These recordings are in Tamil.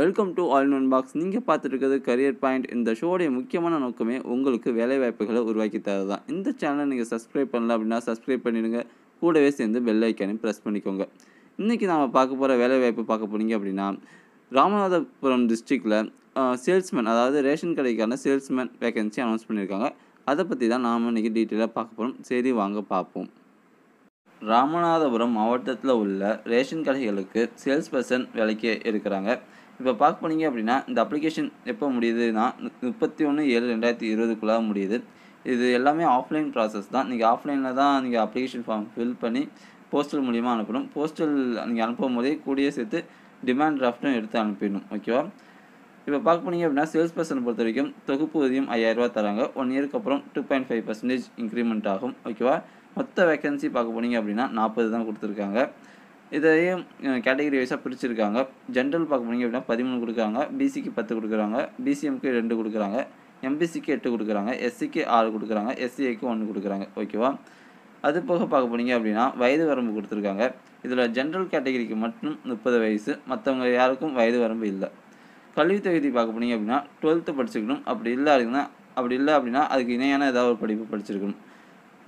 வெல்கம் டு ஆல் நோன் பாக்ஸ் நீங்கள் பார்த்துட்டு கரியர் பாயிண்ட் இந்த ஷோடைய முக்கியமான நோக்கமே உங்களுக்கு வேலைவாய்ப்புகளை உருவாக்கி தரது தான் இந்த சேனலை நீங்கள் சப்ஸ்கிரைப் பண்ணல அப்படின்னா சப்ஸ்கிரைப் பண்ணிடுங்க கூடவே சேர்ந்து பெல் ஐக்கானையும் ப்ரெஸ் பண்ணிக்கோங்க இன்றைக்கி நாம் பார்க்க போகிற வேலைவாய்ப்பு பார்க்க போனீங்க அப்படின்னா ராமநாதபுரம் டிஸ்ட்ரிக்டில் சேல்ஸ்மேன் அதாவது ரேஷன் கடைக்கான சேல்ஸ்மேன் வேகன்சி அனௌன்ஸ் பண்ணியிருக்காங்க அதை பற்றி தான் நாம் இன்றைக்கி டீட்டெயிலாக பார்க்க போகிறோம் சரி வாங்க பார்ப்போம் ராமநாதபுரம் மாவட்டத்தில் உள்ள ரேஷன் கடைகளுக்கு சேல்ஸ் பர்சன் வேலைக்கு இருக்கிறாங்க இப்போ பார்க்க போனீங்க அப்படின்னா இந்த அப்ளிகேஷன் எப்போ முடியுதுன்னா முப்பத்தி ஒன்று ஏழு ரெண்டாயிரத்தி இருபதுக்குள்ளே முடியுது இது எல்லாமே ஆஃப்லைன் ப்ராசஸ் தான் நீங்கள் ஆஃப்லைனில் தான் நீங்கள் அப்ளிகேஷன் ஃபார்ம் ஃபில் பண்ணி போஸ்டல் மூலியமாக அனுப்பணும் போஸ்டல் நீங்கள் அனுப்பும் போதே கூடிய சேர்த்து டிமாண்ட் டிராஃப்ட்டும் எடுத்து அனுப்பிடணும் ஓகேவா இப்போ பார்க்க போனீங்க அப்படின்னா சேல்ஸ் பர்சன் பொறுத்த வரைக்கும் தொகுப்பு ஊதியம் ஐயாயிரரூபா தராங்க ஒன் இயருக்கு அப்புறம் two point five percentage increment ஆகும் ஓகேவா மொத்த வேக்கன்சி பார்க்க போனீங்க அப்படின்னா நாற்பது தான் கொடுத்துருக்காங்க இதையும் கேட்டகரி வைஸாக பிரிச்சுருக்காங்க ஜென்ரல் பார்க்க போனீங்க அப்படின்னா பதிமூணு கொடுக்குறாங்க பிசிக்கு பத்து கொடுக்குறாங்க பிசிஎம்க்கு ரெண்டு கொடுக்குறாங்க எம்பிசிக்கு எட்டு கொடுக்குறாங்க எஸ்சிக்கு ஆறு கொடுக்குறாங்க எஸ்சிஐக்கு ஒன்று கொடுக்குறாங்க ஓகேவா அது போக பார்க்க போனீங்க அப்படின்னா வயது வரம்பு கொடுத்துருக்காங்க இதில் ஜென்ரல் கேட்டகரிக்கு மட்டும் முப்பது வயசு மற்றவங்க யாருக்கும் வயது வரம்பு இல்லை கல்வித் தொகுதி பார்க்க போனீங்க அப்படின்னா டுவெல்த்து படிச்சுக்கணும் அப்படி இல்லை அப்படின்னா அப்படி இல்லை அப்படின்னா அதுக்கு இணையான ஏதாவது ஒரு படிப்பு படிச்சிருக்கணும்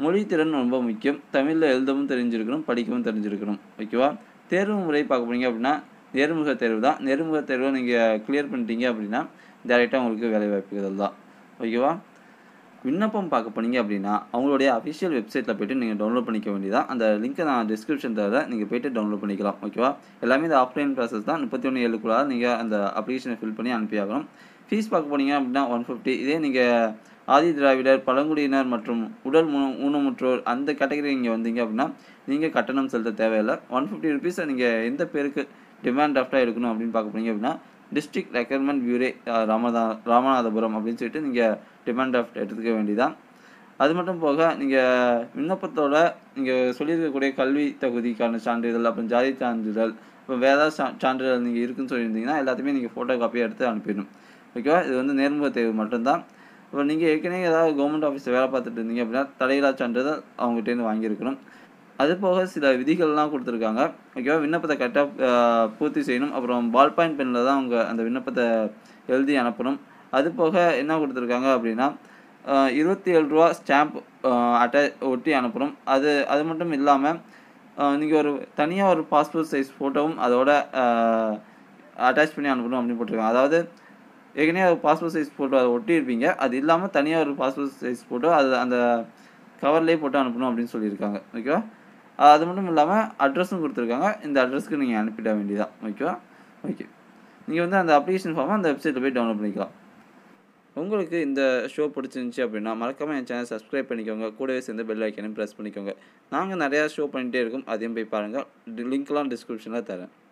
மொழி திறன் ரொம்ப முக்கியம் தமிழில் எழுதவும் தெரிஞ்சிருக்கணும் படிக்கவும் தெரிஞ்சிருக்கணும் ஓகேவா தேர்வு முறை பார்க்க போனீங்க அப்படின்னா நேர்முக தேர்வு தான் நேர்முக தேர்வை நீங்கள் கிளியர் பண்ணிட்டீங்க அப்படின்னா டேரெக்டாக உங்களுக்கு வேலை வாய்ப்புகள் தான் ஓகேவா விண்ணப்பம் பார்க்க போனீங்க அப்படின்னா அவங்களுடைய அஃபிஷியல் வெப்சைட்டில் போய்ட்டு நீங்கள் டவுன்லோட் பண்ணிக்க வேண்டியதான் அந்த லிங்க்கை நான் டிஸ்கிரிப்ஷன் தவிர நீங்கள் போய்ட்டு டவுன்லோட் பண்ணிக்கலாம் ஓகேவா எல்லாமே இந்த ஆஃப்லைன் ப்ராசஸ் தான் முப்பத்தி ஒன்று ஏழுக்குள்ளாக நீங்கள் அந்த அப்ளிகேஷனை ஃபில் பண்ணி அனுப்பியாகணும் ஆகணும் ஃபீஸ் பார்க்க போனீங்க அப்படின்னா ஒன் ஃபிஃப்டி இதே நீங்கள் ஆதி திராவிடர் பழங்குடியினர் மற்றும் உடல் ஊனமுற்றோர் அந்த கேட்டகரி நீங்கள் வந்தீங்க அப்படின்னா நீங்கள் கட்டணம் செலுத்த தேவையில்லை ஒன் ஃபிஃப்டி ருபீஸை நீங்கள் எந்த பேருக்கு டிமாண்ட் ட்ராஃப்டாக எடுக்கணும் அப்படின்னு பார்க்க போனீங்க அப்படின்னா டிஸ்ட்ரிக்ட் ரெக்கர்மெண்ட் பியூரே ராமதா ராமநாதபுரம் அப்படின்னு சொல்லிட்டு நீங்கள் டிமாண்ட் ட்ராஃப்ட் எடுத்துக்க வேண்டிதான் அது மட்டும் போக நீங்கள் விண்ணப்பத்தோட நீங்கள் சொல்லியிருக்கக்கூடிய கல்வி தகுதிக்கான சான்றிதழ் அப்புறம் ஜாதி சான்றிதழ் இப்போ வேதா சா சான்றிதழ் நீங்கள் இருக்குன்னு சொல்லியிருந்தீங்கன்னா எல்லாத்தையுமே நீங்கள் ஃபோட்டோ காப்பியாக எடுத்து அனுப்பிடணும் ஓகேவா இது வந்து நேர்முக தேர்வு மட்டும்தான் இப்போ நீங்கள் ஏற்கனவே ஏதாவது கவர்மெண்ட் ஆஃபீஸில் வேலை பார்த்துட்டு இருந்தீங்க அப்படின்னா தடையிலா சான்றிதழ் அவங்ககிட்டேருந்து வாங்கியிருக்கணும் அது போக சில விதிகள்லாம் கொடுத்துருக்காங்க ஓகேவா விண்ணப்பத்தை கரெக்டாக பூர்த்தி செய்யணும் அப்புறம் பால் பாயிண்ட் பெனில் தான் அவங்க அந்த விண்ணப்பத்தை எழுதி அனுப்பணும் அது போக என்ன கொடுத்துருக்காங்க அப்படின்னா இருபத்தி ஏழு ரூபா ஸ்டாம்ப் அட்டை ஒட்டி அனுப்பணும் அது அது மட்டும் இல்லாமல் நீங்கள் ஒரு தனியாக ஒரு பாஸ்போர்ட் சைஸ் ஃபோட்டோவும் அதோட அட்டாச் பண்ணி அனுப்பணும் அப்படின்னு போட்டிருக்காங்க அதாவது ஏற்கனவே அது பாஸ்போர்ட் சைஸ் ஃபோட்டோ அதை ஒட்டியிருப்பீங்க அது இல்லாமல் தனியாக ஒரு பாஸ்போர்ட் சைஸ் ஃபோட்டோ அது அந்த கவர்லேயே போட்டு அனுப்பணும் அப்படின்னு சொல்லியிருக்காங்க ஓகேவா அது மட்டும் இல்லாமல் அட்ரஸும் கொடுத்துருக்காங்க இந்த அட்ரஸ்க்கு நீங்கள் அனுப்பிட வேண்டியதான் ஓகேவா ஓகே நீங்கள் வந்து அந்த அப்ளிகேஷன் ஃபார்மை அந்த வெப்சைட்டில் போய் டவுன்லோட் பண்ணிக்கலாம் உங்களுக்கு இந்த ஷோ பிடிச்சிருந்துச்சி அப்படின்னா மறக்காமல் என் சேனல் சப்ஸ்கிரைப் பண்ணிக்கோங்க கூடவே சேர்ந்து பெல் ஐக்கனையும் ப்ரெஸ் பண்ணிக்கோங்க நாங்கள் நிறையா ஷோ பண்ணிகிட்டே இருக்கோம் அதையும் போய் பாருங்கள் லிங்க்லாம் டிஸ்கிரிப்ஷனில் தரேன்